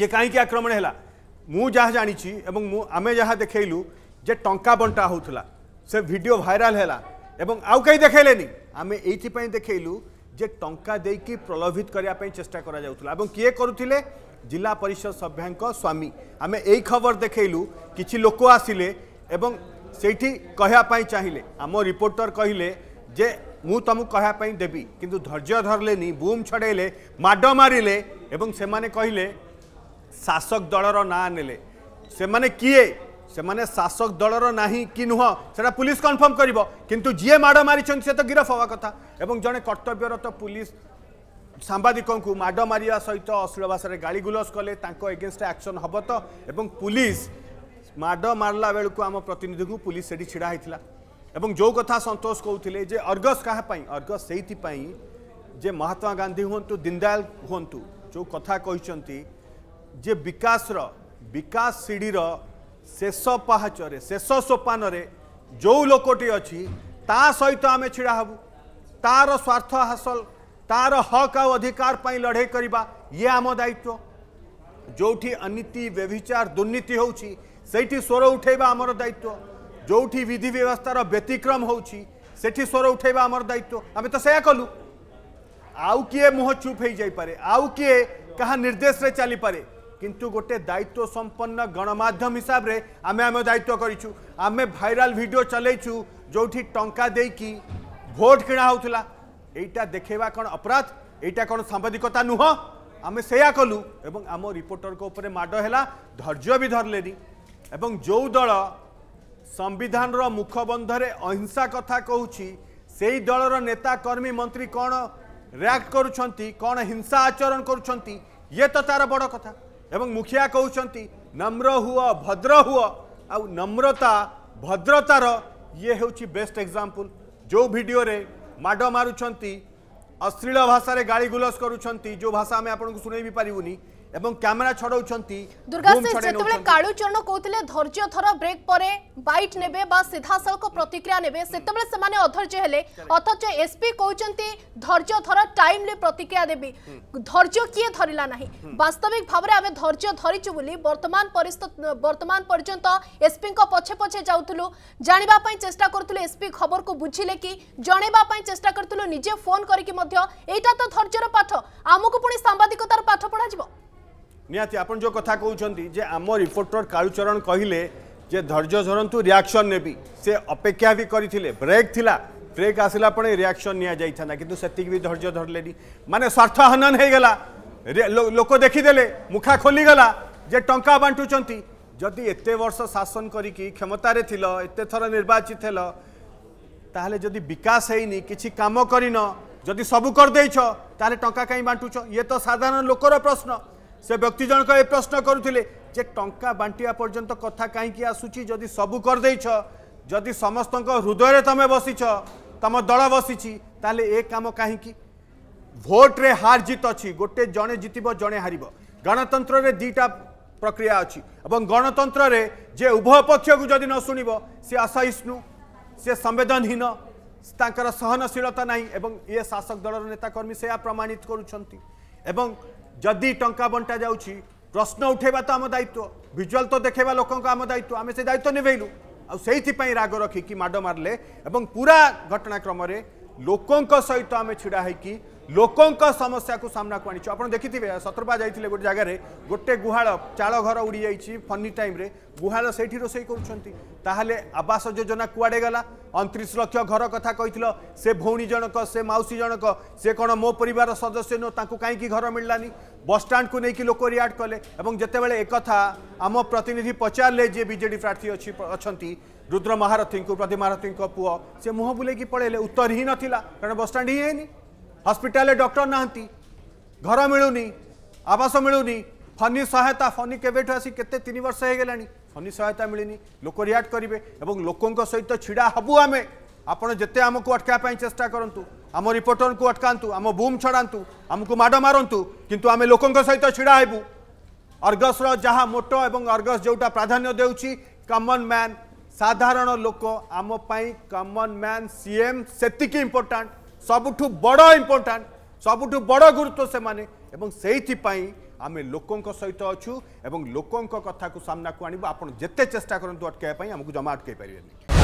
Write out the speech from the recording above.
ଯେ କାହିଁକି ଆକ୍ରମଣ ହେଲା ମୁଁ ଯାହା ଜାଣିଛି ଏବଂ ମୁଁ ଆମେ ଯାହା ଦେଖେଇଲୁ ଯେ ଟଙ୍କା ବଣ୍ଟା ହେଉଥିଲା ସେ ଭିଡ଼ିଓ ଭାଇରାଲ ହେଲା ଏବଂ ଆଉ କେହି ଦେଖେଇଲେନି ଆମେ ଏଇଥିପାଇଁ ଦେଖେଇଲୁ ଯେ ଟଙ୍କା ଦେଇକି ପ୍ରଲୋଭିତ କରିବା ପାଇଁ ଚେଷ୍ଟା କରାଯାଉଥିଲା ଏବଂ କିଏ କରୁଥିଲେ ଜିଲ୍ଲା ପରିଷଦ ସଭ୍ୟାଙ୍କ ସ୍ୱାମୀ ଆମେ ଏଇ ଖବର ଦେଖେଇଲୁ କିଛି ଲୋକ ଆସିଲେ ଏବଂ ସେଇଠି କହିବା ପାଇଁ ଚାହିଁଲେ ଆମ ରିପୋର୍ଟର କହିଲେ ଯେ ମୁଁ ତୁମକୁ କହିବା ପାଇଁ ଦେବି କିନ୍ତୁ ଧୈର୍ଯ୍ୟ ଧରିଲେନି ବୁମ୍ ଛଡ଼େଇଲେ ମାଡ଼ ମାରିଲେ ଏବଂ ସେମାନେ କହିଲେ शासक दलर ना ने से किए से शासक दलर ना कि नुह से पुलिस कनफर्म कर कितु जी माड़ मारी से तो गिरफ हवा कथा और जड़े कर्तव्यरत पुलिस ସାମ୍ବାଦିକଙ୍କୁ ମାଡ଼ ମାରିବା ସହିତ ଅଶ୍ଳୀଳ ଭାଷାରେ ଗାଳିଗୁଲଜ କଲେ ତାଙ୍କ ଏଗେନଷ୍ଟରେ ଆକ୍ସନ୍ ହେବ ତ ଏବଂ ପୁଲିସ୍ ମାଡ଼ ମାରିଲା ବେଳକୁ ଆମ ପ୍ରତିନିଧିଙ୍କୁ ପୁଲିସ୍ ସେଠି ଛିଡ଼ା ହେଇଥିଲା ଏବଂ ଯେଉଁ କଥା ସନ୍ତୋଷ କହୁଥିଲେ ଯେ ଅର୍ଗସ୍ କାହା ପାଇଁ ଅର୍ଗସ୍ ସେଇଥିପାଇଁ ଯେ ମହାତ୍ମା ଗାନ୍ଧୀ ହୁଅନ୍ତୁ ଦୀନଦୟାଲ ହୁଅନ୍ତୁ ଯେଉଁ କଥା କହିଛନ୍ତି ଯେ ବିକାଶର ବିକାଶ ସିଡ଼ିର ଶେଷ ପାହାଚରେ ଶେଷ ସୋପାନରେ ଯେଉଁ ଲୋକଟି ଅଛି ତା ସହିତ ଆମେ ଛିଡ଼ା ହେବୁ ତାର ସ୍ୱାର୍ଥ ହାସଲ ତାର ହକ୍ ଆଉ ଅଧିକାର ପାଇଁ ଲଢ଼େଇ କରିବା ଇଏ ଆମ ଦାୟିତ୍ୱ ଯେଉଁଠି ଅନୀତି ବ୍ୟଭିଚାର ଦୁର୍ନୀତି ହେଉଛି ସେଇଠି ସ୍ୱର ଉଠାଇବା ଆମର ଦାୟିତ୍ୱ ଯେଉଁଠି ବିଧି ବ୍ୟବସ୍ଥାର ବ୍ୟତିକ୍ରମ ହେଉଛି ସେଠି ସ୍ୱର ଉଠାଇବା ଆମର ଦାୟିତ୍ୱ ଆମେ ତ ସେୟା କଲୁ ଆଉ କିଏ ମୁହଁ ଚୁପ୍ ହେଇଯାଇପାରେ ଆଉ କିଏ କାହା ନିର୍ଦ୍ଦେଶରେ ଚାଲିପାରେ কিন্তু গোটে দায়িত্ব সম্পন্ন গণমাধ্যম হিসাবে আমি আমি দায়িত্ব করছু আমি ভাইরাল ভিডিও চলাইছু যেটি টঙ্কা দেইকি ভোট কিণা হোলা এইটা দেখাইবা কোণ অপরাধ এইটা কোণ সাংবাদিকতা নুহ আমি সেয়া কলু এবং আম রিপোর্টরক উপরে মাড হেলা ধৈর্য বি ধরলে এবং যে দল সংবিধানর মুখবন্ধরে অহিংসা কথা কুচি সেই দলর নেতা কর্মী মন্ত্রী কোণ ରିଆକ୍ଟ କରୁଛନ୍ତି କ'ଣ ହିଂସା ଆଚରଣ କରୁଛନ୍ତି ଇଏ ତ ତାର ବଡ଼ କଥା ଏବଂ ମୁଖିଆ କହୁଛନ୍ତି ନମ୍ର ହୁଅ ଭଦ୍ର ହୁଅ ଆଉ ନମ୍ରତା ଭଦ୍ରତାର ଇଏ ହେଉଛି ବେଷ୍ଟ ଏକ୍ଜାମ୍ପଲ୍ ଯେଉଁ ଭିଡ଼ିଓରେ ମାଡ଼ ମାରୁଛନ୍ତି ଅଶ୍ଳୀଳ ଭାଷାରେ ଗାଳିଗୁଲଜ କରୁଛନ୍ତି ଯେଉଁ ଭାଷା ଆମେ ଆପଣଙ୍କୁ ଶୁଣେଇ ବି ପାରିବୁନି এবং ক্যামেরা ছড়াউছন্তি দুর্গা সিং যেতবেলে কালু চরণ ধৈর্য ধর ব্রেক পরে বাইট নেবে বা সিধা সলক প্রতিক্রিয়া নেবে সেতবেলে সেমানে অধৈর্য হেলে অথচ এসপি কৌচন্তি ধৈর্য ধর টাইমলি প্রতিক্রিয়া দেবি ধৈর্য কিয়ে ধরিলা নাহি বাস্তবিক ভাবে আমি ধৈর্য ধরিছু বলি বর্তমান বর্তমান পর্যন্ত এসপি কো পছে পছে যাউথুলু জানিবা পাই চেষ্টা করুথুলু এসপি খবর কো বুঝিলে কি জনেবা পাই চেষ্টা করুথুলু নিজে ফোন করি কি মধ্য এইটা তো ধৈর্যর পাঠ আমকু পুনি সাংবাদিকতার পাঠ পড়া যাব ନିହାତି ଆପଣ ଯେଉଁ କଥା କହୁଛନ୍ତି ଯେ ଆମ ରିପୋର୍ଟର କାଳୁଚରଣ କହିଲେ ଯେ ଧୈର୍ଯ୍ୟ ଧରନ୍ତୁ ରିଆକ୍ସନ୍ ନେବି ସେ ଅପେକ୍ଷା ବି କରିଥିଲେ ବ୍ରେକ୍ ଥିଲା ବ୍ରେକ୍ ଆସିଲା ପରେ ରିଆକ୍ସନ୍ ନିଆଯାଇଥାନ୍ତା କିନ୍ତୁ ସେତିକି ବି ଧୈର୍ଯ୍ୟ ଧରିଲେନି ମାନେ ସ୍ୱାର୍ଥ ହନନ ହେଇଗଲା ଲୋକ ଦେଖିଦେଲେ ମୁଖା ଖୋଲିଗଲା ଯେ ଟଙ୍କା ବାଣ୍ଟୁଛନ୍ତି ଯଦି ଏତେ ବର୍ଷ ଶାସନ କରିକି କ୍ଷମତାରେ ଥିଲ ଏତେ ଥର ନିର୍ବାଚିତ ହେଲ ତାହେଲେ ଯଦି ବିକାଶ ହେଇନି କିଛି କାମ କରିନ ଯଦି ସବୁ କରିଦେଇଛ ତାହେଲେ ଟଙ୍କା କାହିଁ ବାଣ୍ଟୁଛ ଇଏ ତ ସାଧାରଣ ଲୋକର ପ୍ରଶ୍ନ ସେ ବ୍ୟକ୍ତି ଜଣକ ଏ ପ୍ରଶ୍ନ କରୁଥିଲେ ଯେ ଟଙ୍କା ବାଣ୍ଟିବା ପର୍ଯ୍ୟନ୍ତ କଥା କାହିଁକି ଆସୁଛି ଯଦି ସବୁ କରିଦେଇଛ ଯଦି ସମସ୍ତଙ୍କ ହୃଦୟରେ ତମେ ବସିଛ ତମ ଦଳ ବସିଛି ତାହେଲେ ଏ କାମ କାହିଁକି ଭୋଟ୍ରେ ହାର ଜିତ ଅଛି ଗୋଟେ ଜଣେ ଜିତିବ ଜଣେ ହାରିବ ଗଣତନ୍ତ୍ରରେ ଦୁଇଟା ପ୍ରକ୍ରିୟା ଅଛି ଏବଂ ଗଣତନ୍ତ୍ରରେ ଯେ ଉଭୟ ପକ୍ଷକୁ ଯଦି ନ ଶୁଣିବ ସେ ଅସହିଷ୍ଣୁ ସେ ସମ୍ବେଦନହୀନ ତାଙ୍କର ସହନଶୀଳତା ନାହିଁ ଏବଂ ଇଏ ଶାସକ ଦଳର ନେତାକର୍ମୀ ସେୟା ପ୍ରମାଣିତ କରୁଛନ୍ତି এবং যদি টঙ্কা বন্টা যাচ্ছি প্রশ্ন উঠাইবা তো আমার দায়িত্ব ভিজুয়াল তো দেখাইবা লোক আমার দায়িত্ব আমি সেই দায়িত্ব নিভাইলু আইপাই রাগ রক্ষিকি মাড মারলে এবং পুরা ঘটনাক্রমে লোক সহ আমি ছিড়া হয়েকি ଲୋକଙ୍କ ସମସ୍ୟାକୁ ସାମ୍ନାକୁ ଆଣିଛୁ ଆପଣ ଦେଖିଥିବେ ସତର୍ପା ଯାଇଥିଲେ ଗୋଟେ ଜାଗାରେ ଗୋଟେ ଗୁହାଳ ଚାଳ ଘର ଉଡ଼ିଯାଇଛି ଫନି ଟାଇମ୍ରେ ଗୁହାଳ ସେଇଠି ରୋଷେଇ କରୁଛନ୍ତି ତାହେଲେ ଆବାସ ଯୋଜନା କୁଆଡ଼େ ଗଲା ଅଣତିରିଶ ଲକ୍ଷ ଘର କଥା କହିଥିଲ ସେ ଭଉଣୀ ଜଣକ ସେ ମାଉସୀ ଜଣକ ସେ କ'ଣ ମୋ ପରିବାର ସଦସ୍ୟ ନୁହଁ ତାଙ୍କୁ କାହିଁକି ଘର ମିଳିଲାନି ବସ୍ଷ୍ଟାଣ୍ଡକୁ ନେଇକି ଲୋକ ରିଆକ୍ଟ କଲେ ଏବଂ ଯେତେବେଳେ ଏକଥା ଆମ ପ୍ରତିନିଧି ପଚାରିଲେ ଯିଏ ବିଜେଡ଼ି ପ୍ରାର୍ଥୀ ଅଛି ଅଛନ୍ତି ରୁଦ୍ର ମହାରଥୀଙ୍କୁ ପ୍ରତିମହାରଥୀଙ୍କ ପୁଅ ସେ ମୁହଁ ବୁଲେଇକି ପଳେଇଲେ ଉତ୍ତର ହିଁ ନଥିଲା କାରଣ ବସ୍ଷ୍ଟାଣ୍ଡ ହିଁ ହେଇନି हस्पिटाल डक्टर ना घर मिलूनी आवास मिलूनी फनी सहायता फनी केवेठु आसी केते वर्ष हो गेलानी फनी सहायता मिलनी लोक रिएक्ट करिवे एवं लोकों सहित छिड़ा हबु आमे आपण जेते हमकु अटका पई चेष्टा आम रिपोर्टर को अटकांतु आम बूम छड़ांतु हमकु माड मारंतु किंतु आमे लोकों सहित छिड़ा हेबु अर्गस जहाँ मोट और अर्गस जोटा प्राधान्य देउची कमन मैन साधारण लोक आमपाई कमन मैन सीएम से इंपोर्टेंट ସବୁଠୁ ବଡ଼ ଇମ୍ପୋର୍ଟାଣ୍ଟ ସବୁଠୁ ବଡ଼ ଗୁରୁତ୍ୱ ସେମାନେ ଏବଂ ସେଇଥିପାଇଁ ଆମେ ଲୋକଙ୍କ ସହିତ ଅଛୁ ଏବଂ ଲୋକଙ୍କ କଥାକୁ ସାମ୍ନାକୁ ଆଣିବୁ ଆପଣ ଯେତେ ଚେଷ୍ଟା କରନ୍ତୁ ଅଟକାଇବା ପାଇଁ ଆମକୁ ଜମା ଅଟକାଇ ପାରିବେନି